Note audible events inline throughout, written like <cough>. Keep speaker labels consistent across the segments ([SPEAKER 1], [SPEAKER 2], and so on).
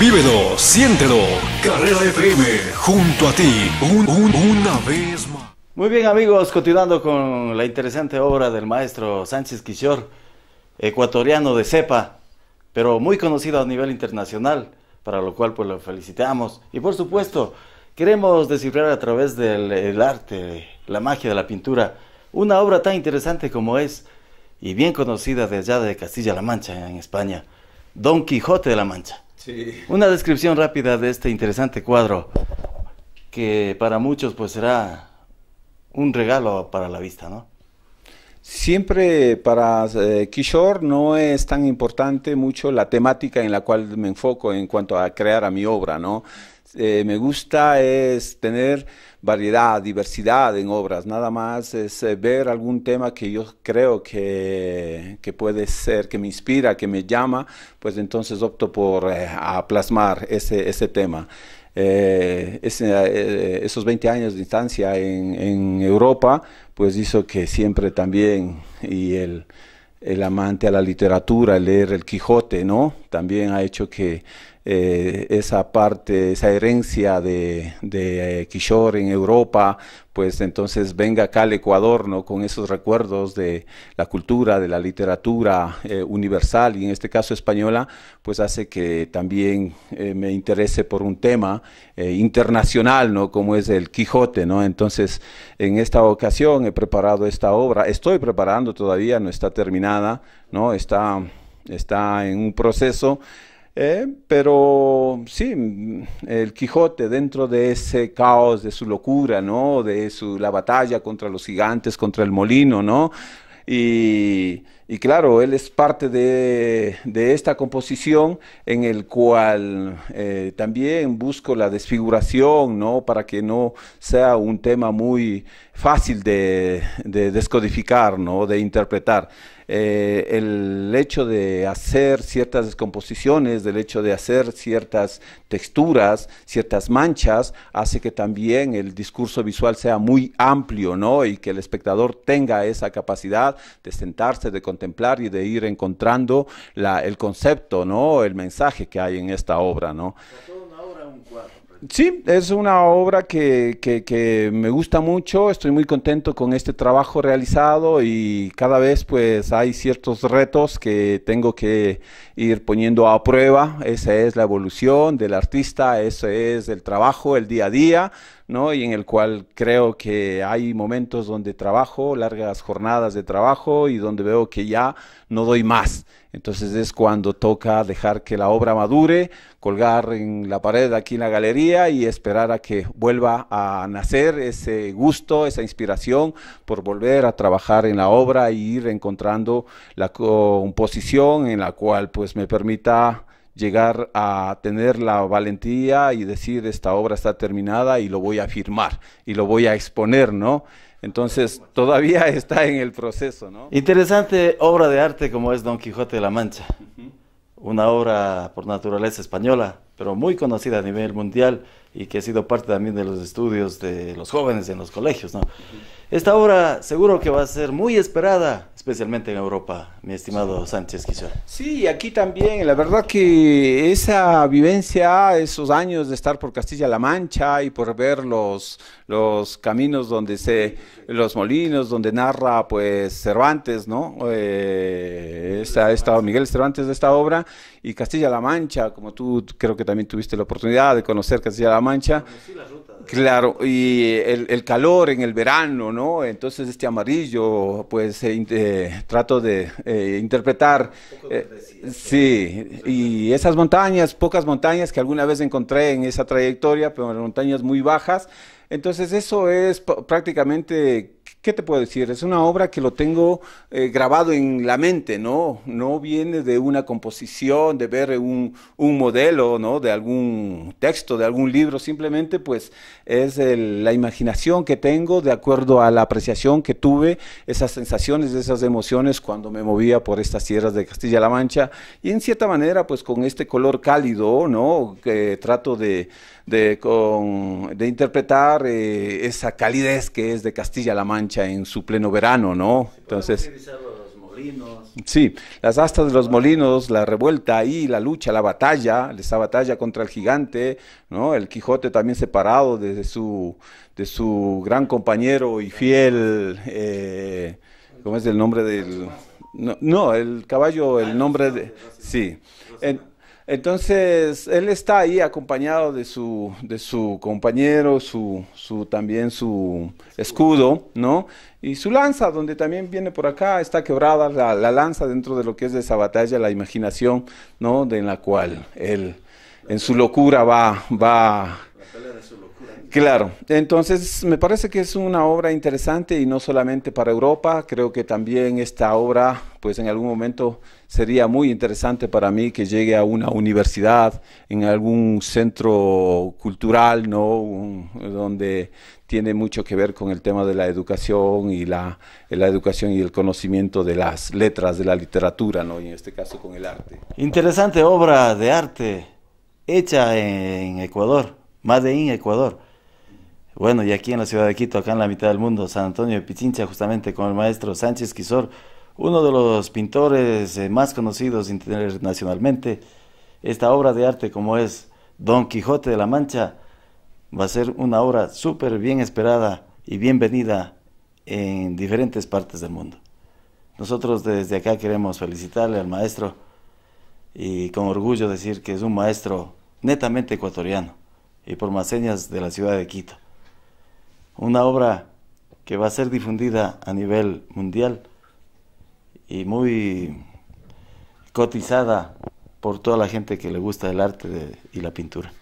[SPEAKER 1] Vívelo, siéntelo. Carrera de FM, junto a ti, una vez más. Muy bien amigos, continuando con la interesante obra del maestro Sánchez Quisior, ecuatoriano de cepa, pero muy conocido a nivel internacional, para lo cual pues lo felicitamos. Y por supuesto, queremos descifrar a través del arte, la magia de la pintura, una obra tan interesante como es y bien conocida desde allá de Castilla-La Mancha, en España. Don Quijote de la Mancha. Sí. Una descripción rápida de este interesante cuadro que para muchos pues será un regalo para la vista, ¿no?
[SPEAKER 2] Siempre para eh, Kishore no es tan importante mucho la temática en la cual me enfoco en cuanto a crear a mi obra, ¿no? Eh, me gusta es tener variedad, diversidad en obras, nada más es eh, ver algún tema que yo creo que, puede ser, que me inspira, que me llama, pues entonces opto por a plasmar ese, ese tema. Eh, eh, esos 20 años de instancia en, Europa, pues hizo que siempre también, y el, el amante a la literatura, leer el Quijote, ¿no? También ha hecho que eh, esa parte, esa herencia de, de eh, en Europa, pues entonces venga acá al Ecuador, ¿no? Con esos recuerdos de la cultura, de la literatura eh, universal y en este caso española, pues hace que también me interese por un tema internacional, ¿no? Como es el Quijote, ¿no? Entonces, en esta ocasión he preparado esta obra, estoy preparando todavía, no está terminada, ¿no? Está, está en un proceso. ¿eh? pero sí, el Quijote dentro de ese caos, de su locura, ¿no? De su, la batalla contra los gigantes, contra el molino, ¿no? Y y claro, él es parte de, esta composición en el cual eh, también busco la desfiguración, ¿no? Para que no sea un tema muy fácil de, descodificar, ¿no? De interpretar. Eh, el hecho de hacer ciertas descomposiciones, del hecho de hacer ciertas texturas, ciertas manchas, hace que también el discurso visual sea muy amplio, ¿no? Y que el espectador tenga esa capacidad de sentarse, de contemplar y de ir encontrando el concepto, ¿no? El mensaje que hay en esta obra, Sí, es una obra que, que, me gusta mucho, estoy muy contento con este trabajo realizado y cada vez pues hay ciertos retos que tengo que ir poniendo a prueba, esa es la evolución del artista, ese es el trabajo, el día a día, y en el cual creo que hay momentos donde trabajo, largas jornadas de trabajo y donde veo que ya no doy más. Entonces es cuando toca dejar que la obra madure, colgar en la pared aquí en la galería y esperar a que vuelva a nacer ese gusto, esa inspiración por volver a trabajar en la obra e ir encontrando la composición en la cual pues me permita llegar a tener la valentía y decir esta obra está terminada y lo
[SPEAKER 1] voy a firmar y lo voy a exponer, ¿no? Entonces todavía <laughs> está en el proceso, ¿no? Interesante obra de arte como es Don Quijote de la Mancha, una obra por naturaleza española, pero muy conocida a nivel mundial y que ha sido parte también de los estudios de los jóvenes en los colegios, ¿no? Esta obra seguro que va a ser muy esperada, especialmente en Europa, mi estimado Sánchez Quisor. Sí, aquí también, la verdad
[SPEAKER 2] que esa vivencia, esos años de estar por Castilla-La Mancha y por ver los, caminos donde se, los molinos donde narra pues Cervantes, ¿no? Eh, esta, Miguel Cervantes de esta obra y Castilla-La Mancha, como tú creo que también tuviste la oportunidad de conocer Castilla-La Mancha. Claro, y el, calor en el verano, ¿no? Entonces este amarillo, pues eh, trato de eh, interpretar. Eh, sí, y esas montañas, pocas montañas que alguna vez encontré en esa trayectoria, pero montañas muy bajas. Entonces eso es prácticamente ¿Qué te puedo decir? Es una obra que lo tengo eh, grabado en la mente, ¿no? No viene de una composición, de ver un, modelo, ¿no? De algún texto, de algún libro, simplemente pues es la imaginación que tengo de acuerdo a la apreciación que tuve, esas sensaciones, esas emociones cuando me movía por estas sierras de Castilla-La Mancha y en cierta manera pues con este color cálido, ¿no? Que trato de, interpretar eh, esa calidez que es de Castilla-La Mancha en su pleno verano, ¿no? Entonces... Sí, las astas de los molinos, la revuelta y la lucha, la batalla, esa batalla contra el gigante, ¿no? El Quijote también separado su, de su gran compañero y fiel, eh, ¿cómo es el nombre del...? No, el caballo, el ah, nombre de... Sí. Entonces, él está ahí acompañado de su, de su compañero, su, su, también su escudo, ¿no? Y su lanza, donde también viene por acá, está quebrada la, lanza dentro de lo que es de esa batalla, la imaginación, ¿no? De la cual él, en su locura, va, va Claro, entonces me parece que es una obra interesante y no solamente para Europa, creo que también esta obra, pues en algún momento sería muy interesante para mí que llegue a una universidad, en algún centro cultural, ¿no? donde tiene mucho que ver con el tema de la educación y la, educación y el
[SPEAKER 1] conocimiento de las letras, de la literatura, ¿no? Y en este caso con el arte. Interesante obra de arte hecha en Ecuador, más de en Ecuador. Bueno, y aquí en la ciudad de Quito, acá en la mitad del mundo, San Antonio de Pichincha, justamente con el maestro Sánchez Quisor, uno de los pintores eh, más conocidos internacionalmente, esta obra de arte como es Don Quijote de la Mancha, va a ser una obra súper bien esperada y bienvenida en diferentes partes del mundo. Nosotros desde acá queremos felicitarle al maestro y con orgullo decir que es un maestro netamente ecuatoriano y por más señas de la ciudad de Quito una obra que va a ser difundida a nivel mundial y muy cotizada por toda la gente que le gusta el arte y la pintura.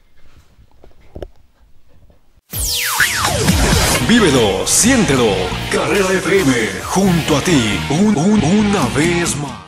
[SPEAKER 1] Vívelo, siéntelo, Carrera FM, junto a ti, una vez más.